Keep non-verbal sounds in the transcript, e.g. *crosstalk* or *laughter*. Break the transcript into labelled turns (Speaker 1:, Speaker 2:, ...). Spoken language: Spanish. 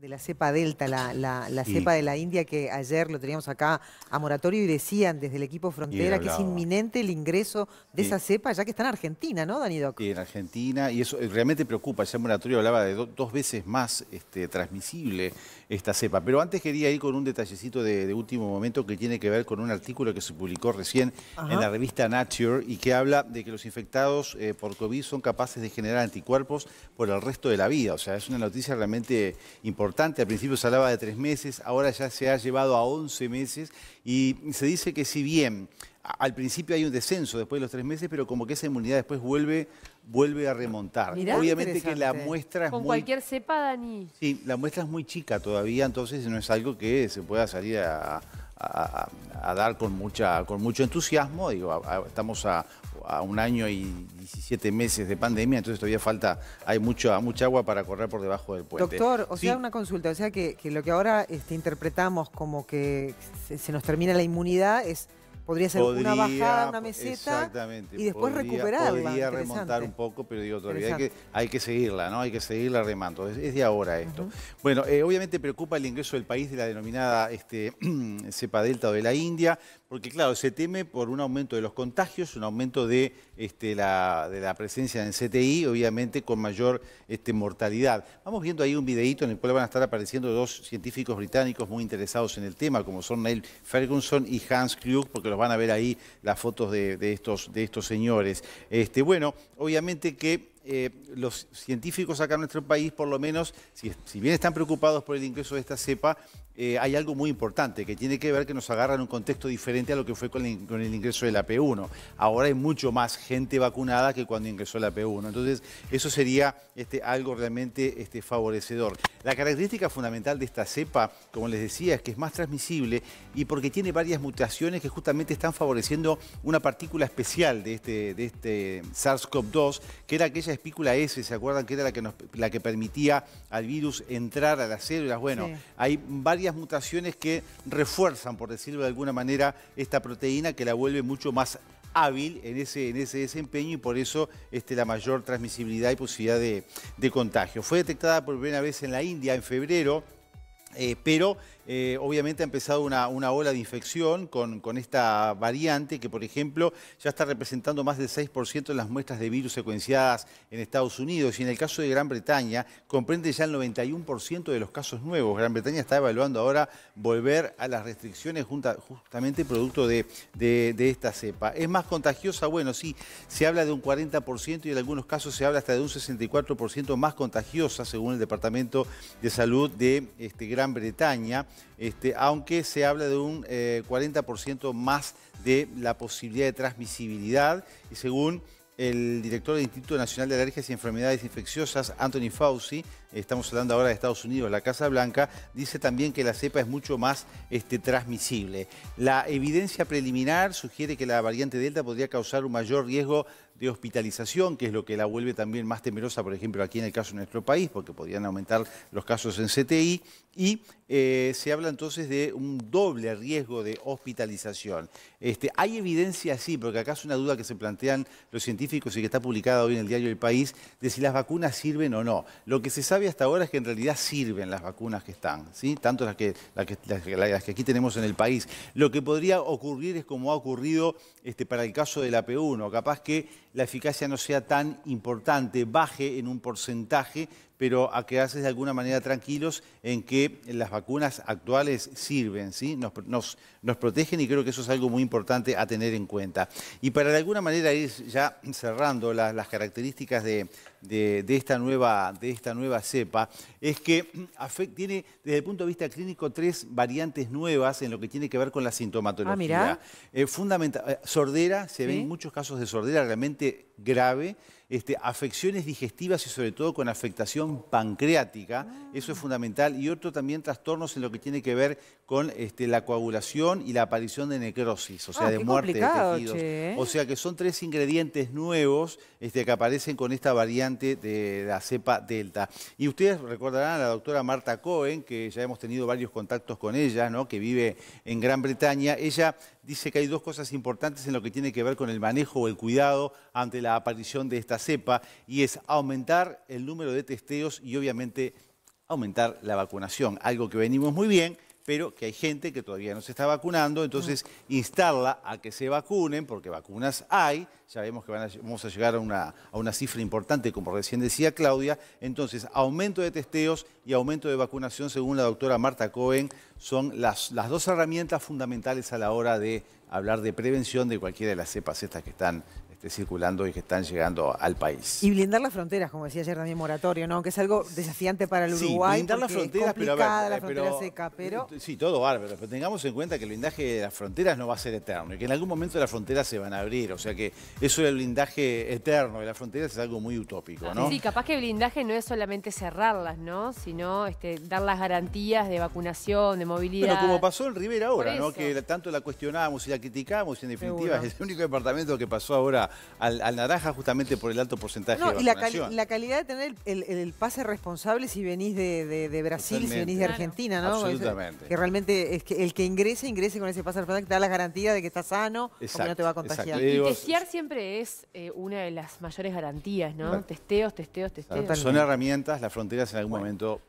Speaker 1: de, la cepa delta, la, cepa de la India que ayer lo teníamos acá a moratorio y decían desde el equipo frontera que es inminente el ingreso de esa cepa ya que está en Argentina,
Speaker 2: ¿no, Dani Doc? En Argentina y eso eh, realmente preocupa. Ese moratorio hablaba de dos veces más este, transmisible esta cepa. Pero antes quería ir con un detallecito de, último momento que tiene que ver con un artículo que se publicó recién en la revista Nature y que habla de que los infectados eh, por COVID son capaces de generar anticuerpos por el resto de la vida. O sea, es una noticia realmente importante importante. Al principio se hablaba de tres meses, ahora ya se ha llevado a 11 meses y se dice que si bien al principio hay un descenso después de los tres meses, pero como que esa inmunidad después vuelve, vuelve a remontar. Obviamente que la muestra es Con cualquier
Speaker 1: cepa, Dani.
Speaker 2: Sí, la muestra es muy chica todavía, entonces no es algo que se pueda salir a, dar con, mucha, con mucho entusiasmo. Digo, estamos a a un año y 17 meses de pandemia, entonces todavía falta, hay mucho, mucha agua para correr por debajo del puente. Doctor, o sea, una
Speaker 1: consulta, o sea que, lo que ahora este, interpretamos como que se, nos termina la inmunidad es... Podría ser una bajada, una meseta y después recuperar Podría remontar un
Speaker 2: poco, pero digo todavía hay que, hay que seguirla, ¿no? Hay que seguirla remando. Es, de ahora esto. Bueno, eh, obviamente preocupa el ingreso del país de la denominada este, *clears throat* cepa delta o de la India porque claro, se teme por un aumento de los contagios, un aumento de, este, la, de la presencia en CTI, obviamente con mayor este, mortalidad. Vamos viendo ahí un videíto en el cual van a estar apareciendo dos científicos británicos muy interesados en el tema, como son Neil Ferguson y Hans Klug, porque los van a ver ahí las fotos de, de estos, de estos señores. Este, bueno, obviamente que eh, los científicos acá en nuestro país, por lo menos, si, bien están preocupados por el ingreso de esta cepa, eh, hay algo muy importante que tiene que ver que nos agarra en un contexto diferente a lo que fue con el, ingreso de la P1. Ahora hay mucho más gente vacunada que cuando ingresó la P1. Entonces, eso sería este, algo realmente este, favorecedor. La característica fundamental de esta cepa, como les decía, es que es más transmisible y porque tiene varias mutaciones que justamente están favoreciendo una partícula especial de este, de este SARS-CoV-2, que era aquella espícula S, ¿se acuerdan? Que era la que, la que permitía al virus entrar a las células. Bueno, hay varias mutaciones que refuerzan, por decirlo de alguna manera, esta proteína que la vuelve mucho más hábil en ese, en ese desempeño y por eso este, la mayor transmisibilidad y posibilidad de, contagio. Fue detectada por primera vez en la India en febrero, eh, pero eh, obviamente ha empezado una, ola de infección con, esta variante que, por ejemplo, ya está representando más del 6% de las muestras de virus secuenciadas en Estados Unidos y en el caso de Gran Bretaña comprende ya el 91% de los casos nuevos. Gran Bretaña está evaluando ahora volver a las restricciones justamente producto de, esta cepa. ¿Es más contagiosa? Bueno, sí, se habla de un 40% y en algunos casos se habla hasta de un 64% más contagiosa, según el Departamento de Salud de este, Gran Bretaña este, aunque se habla de un 40% eh, más de la posibilidad de transmisibilidad y según el director del Instituto Nacional de Alergias y Enfermedades Infecciosas, Anthony Fauci, estamos hablando ahora de Estados Unidos, la Casa Blanca, dice también que la cepa es mucho más este, transmisible. La evidencia preliminar sugiere que la variante Delta podría causar un mayor riesgo de hospitalización, que es lo que la vuelve también más temerosa, por ejemplo, aquí en el caso de nuestro país, porque podrían aumentar los casos en CTI, y eh, se habla entonces de un doble riesgo de hospitalización. Este, ¿Hay evidencia, sí, porque acá es una duda que se plantean los científicos y que está publicada hoy en el diario El País, de si las vacunas sirven o no? Lo que se sabe hasta ahora es que en realidad sirven las vacunas que están, ¿sí? tanto las que, que, aquí tenemos en el país. Lo que podría ocurrir es como ha ocurrido este, para el caso de la P1, capaz que la eficacia no sea tan importante, baje en un porcentaje pero a que haces de alguna manera tranquilos en que las vacunas actuales sirven, ¿sí? nos, protegen y creo que eso es algo muy importante a tener en cuenta. Y para de alguna manera ir ya cerrando las características de, esta nueva, de esta nueva cepa, es que tiene desde el punto de vista clínico tres variantes nuevas en lo que tiene que ver con la sintomatología. Ah, eh, fundamental, eh, sordera, se ven muchos casos de sordera, realmente grave, este, afecciones digestivas y sobre todo con afectación pancreática, eso es fundamental, y otro también trastornos en lo que tiene que ver con este, la coagulación y la aparición de necrosis, o sea, ah, de muerte de tejidos. ¿eh? O sea que son tres ingredientes nuevos este, que aparecen con esta variante de la cepa delta. Y ustedes recordarán a la doctora Marta Cohen, que ya hemos tenido varios contactos con ella, ¿no? que vive en Gran Bretaña. Ella dice que hay dos cosas importantes en lo que tiene que ver con el manejo o el cuidado ante la aparición de esta cepa, y es aumentar el número de testeos y obviamente aumentar la vacunación, algo que venimos muy bien, pero que hay gente que todavía no se está vacunando, entonces instarla a que se vacunen, porque vacunas hay, ya vemos que vamos a llegar a una, cifra importante, como recién decía Claudia, entonces aumento de testeos y aumento de vacunación, según la doctora Marta Cohen, son las, las dos herramientas fundamentales a la hora de hablar de prevención de cualquiera de las cepas estas que están circulando y que están llegando al país.
Speaker 1: Y blindar las fronteras, como decía ayer también Moratorio, ¿no? Que es algo desafiante para el Uruguay. blindar las fronteras, pero la eh, frontera
Speaker 2: eh, Sí, todo bárbaro, pero tengamos en cuenta que el blindaje de las fronteras no va a ser eterno y que en algún momento las fronteras se van a abrir, o sea que eso del blindaje eterno de las fronteras es algo muy utópico, ah, ¿no? Sí,
Speaker 1: capaz que el blindaje no es solamente cerrarlas, ¿no? Sino este, dar las garantías de vacunación, de movilidad. como
Speaker 2: pasó en Rivera ahora, ¿no? Que tanto la cuestionábamos y la criticábamos y en definitiva es el único departamento que pasó ahora al, naranja justamente por el alto porcentaje de vacunación. Y la,
Speaker 1: calidad de tener el, pase responsable si venís de, Brasil, si venís de Argentina, ¿no? Absolutamente. que realmente es que el que ingrese, ingrese con ese pase responsable que te da la garantía de que estás sano que no te va a contagiar. Y testear siempre es eh, una de las mayores garantías, ¿no? Testeos, testeos, testeos. Son
Speaker 2: herramientas, las fronteras en algún momento